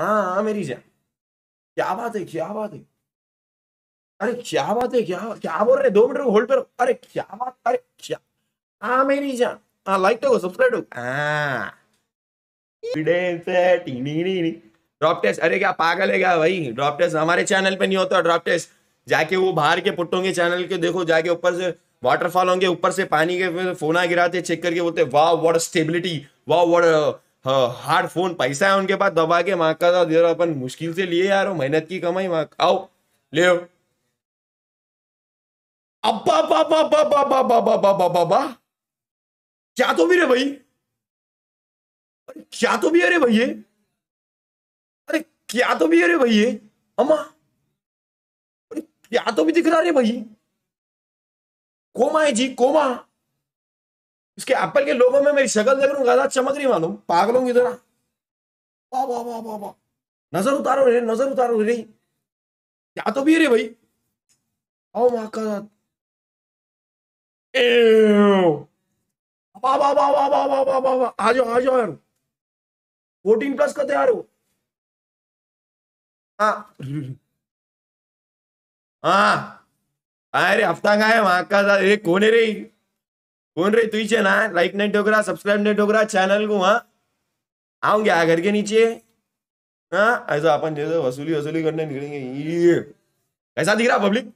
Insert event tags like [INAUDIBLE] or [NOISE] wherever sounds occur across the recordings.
हाँ हाँ मेरी जान क्या बात है क्या बात है अरे क्या बात है क्या क्या बोल रहे दो मिनट को होल्ड पर अरे क्या बात अरे क्या हाँ मेरी जान हाँ लाइक तो सब्सक्राइब तो ड्रॉप हाँ। टेस्ट अरे क्या पागल है क्या भाई ड्रॉप टेस्ट हमारे चैनल पे नहीं होता ड्रॉप टेस्ट जाके वो बाहर के पुट्टों के चैनल के देखो जाके ऊपर से वाटरफॉल होंगे ऊपर से पानी के फोना गिराते चेक करके बोलते वाह व्हाट स्टेबिलिटी वाह व्हाट हार्ड फोन पैसा है उनके पास दबा के माँ का दे रहा अपन मुश्किल से लिए यार मेहनत की कमाई माँ आओ ले क्या तो भी रे भाई अरे क्या तो भी अरे भैये अरे क्या तो भी अरे भैये अम्मा अरे क्या तो भी दिख रहा रे भाई कोमा है जी कोमा इसके एप्पल के लोगों में मेरी शक्ल देख रहा हूँ चमक रही मालूम पागलों की तरह नजर उतारो रे नजर उतारो रे क्या तो भी रे भाई ओ माँ का फोर्टीन प्लस का तैयार हो हाँ अरे हफ्ता का है वहां का एक कोने रही कौन रे तुझे ना लाइक नहीं ठोक रहा सब्सक्राइब नहीं ठोक रहा चैनल को हाँ आऊंगे आ घर के नीचे हाँ ऐसा अपन जैसे वसूली वसूली करने निकलेंगे ये कैसा दिख रहा पब्लिक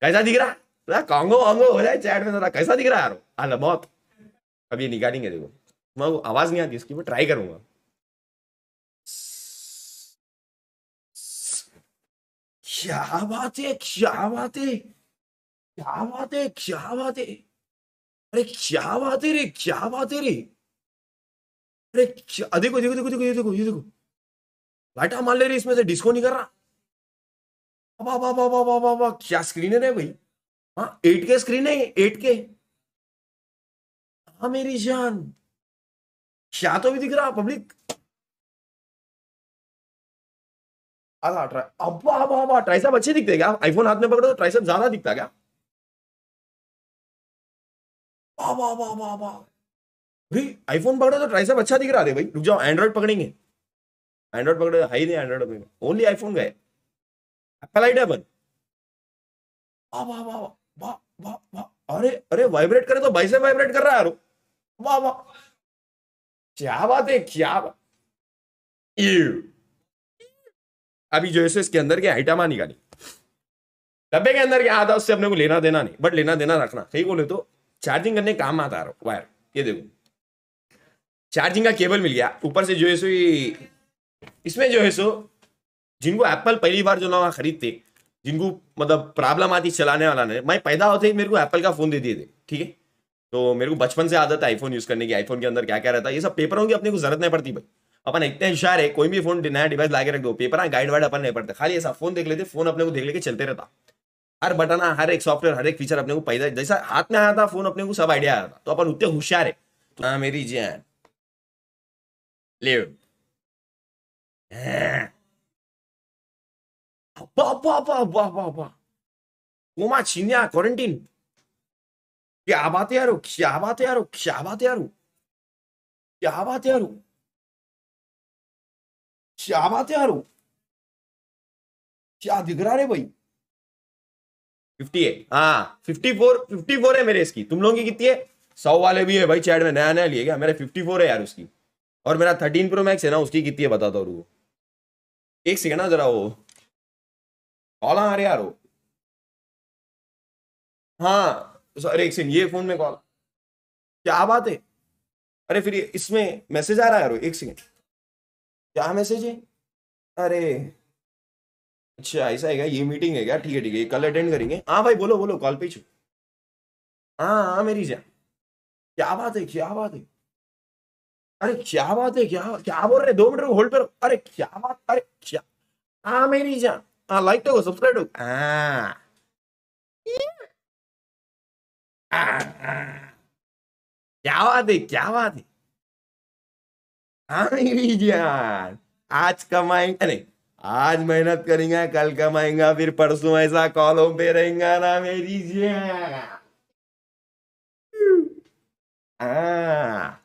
कैसा दिख रहा कांगो वांगो हो जाए चैट में जरा कैसा दिख रहा यार अल बहुत अभी निकालेंगे देखो मैं आवाज नहीं आती इसकी मैं ट्राई करूंगा क्या बात है क्या बात है क्या बात है क्या बात है अरे क्या बात है रे क्या बात है रे अरे क्या देखो देखो देखो देखो ये देखो ये देखो बैठा मान ले रही इसमें से डिस्को नहीं कर रहा वाह वाह वाह वाह वाह वाह क्या स्क्रीन है भाई हाँ एट के स्क्रीन है एट के हाँ मेरी जान क्या तो भी दिख रहा पब्लिक अब अब अब ट्राइसअप अच्छे दिखते क्या आईफोन हाथ में पकड़ो तो ट्राइसअप ज्यादा दिखता क्या आईफोन पकड़ो तो ट्राई अच्छा दिख रहा है भाई रुक जाओ एंड्रॉइड पकड़ेंगे एंड्रॉइड पकड़े हाई नहीं एंड्रॉइड में ओनली आईफोन गए एप्पल आइडिया बन वाह वाह वाह वाह वाह वाह अरे अरे वाइब्रेट करे तो भाई से वाइब्रेट कर रहा है वाह वाह क्या बात है क्या बात अभी जो है इसके अंदर के आइटमा निकाली डब्बे के अंदर क्या आता उससे अपने को लेना देना नहीं बट लेना देना रखना सही बोले तो चार्जिंग करने काम आता रहो वायर ये देखो चार्जिंग का केबल मिल गया ऊपर से जो है सो इसमें जो है सो जिनको एप्पल पहली बार जो ना खरीदते जिनको मतलब प्रॉब्लम आती चलाने वाला नहीं मैं पैदा होते ही मेरे को एप्पल का फ़ोन दे दिए थे ठीक है तो मेरे को बचपन से आदत है आईफोन यूज़ करने की आईफोन के अंदर क्या क्या रहता है ये सब पेपरों की अपने को जरूरत नहीं पड़ती भाई अपन इतने होशियार है कोई भी फोन नया डिवाइस ला के रख दो पेपर गाइड वाइड अपन नहीं पड़ता खाली ऐसा फोन देख लेते फोन अपने को देख लेके चलते रहता हर बटन हर एक सॉफ्टवेयर हर एक फीचर अपने को पैदा जैसा हाथ में आया था फोन अपने को सब आइडिया आया था तो अपन उतने होशियार है तो हाँ मेरी जी हाँ ले छीनिया हाँ। क्वारंटीन क्या बात है यार क्या बात है यार क्या बात है यार क्या बात है यार क्या बात है यार क्या दिख रहा है भाई हाँ, फिफ्टी फोर है मेरे इसकी तुम लोगों की कितनी है सौ वाले भी है भाई चैट में नया नया लिए गया मेरा फिफ्टी है यार उसकी और मेरा थर्टीन प्रो मैक्स है ना उसकी कितनी है बताता हूँ एक सेकेंड ना जरा वो कॉल आ रहे यार वो हाँ अरे एक सेकेंड ये फोन में कॉल क्या बात है अरे फिर इसमें मैसेज आ रहा है यार एक सेकेंड क्या मैसेज है अरे अच्छा ऐसा है क्या ये मीटिंग है क्या ठीक है ठीक है कल अटेंड करेंगे हाँ भाई बोलो बोलो कॉल पे छू हाँ हाँ मेरी जान क्या बात है क्या बात है अरे क्या बात है क्या क्या बोल रहे दो मिनट होल्ड पर अरे क्या बात अरे क्या हाँ मेरी जान हाँ लाइक तो सब्सक्राइब टोको तो हाँ। हाँ, हाँ। क्या बात है क्या बात है हाँ मेरी जान आज का माइंड नहीं आज मेहनत करेंगे कल कमाएंगे फिर परसों ऐसा कॉलों पे रहेंगे ना मेरी आ, [LAUGHS] हाँ।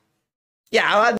क्या आवाज